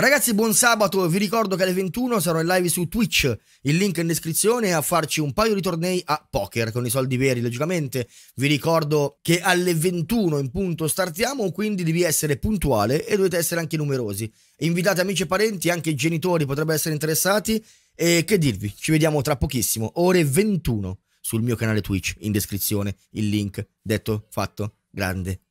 Ragazzi, buon sabato, vi ricordo che alle 21 sarò in live su Twitch, il link in descrizione a farci un paio di tornei a poker con i soldi veri, logicamente. Vi ricordo che alle 21 in punto startiamo, quindi devi essere puntuale e dovete essere anche numerosi. Invitate amici e parenti, anche i genitori potrebbero essere interessati e che dirvi, ci vediamo tra pochissimo, ore 21 sul mio canale Twitch, in descrizione il link. Detto, fatto, grande.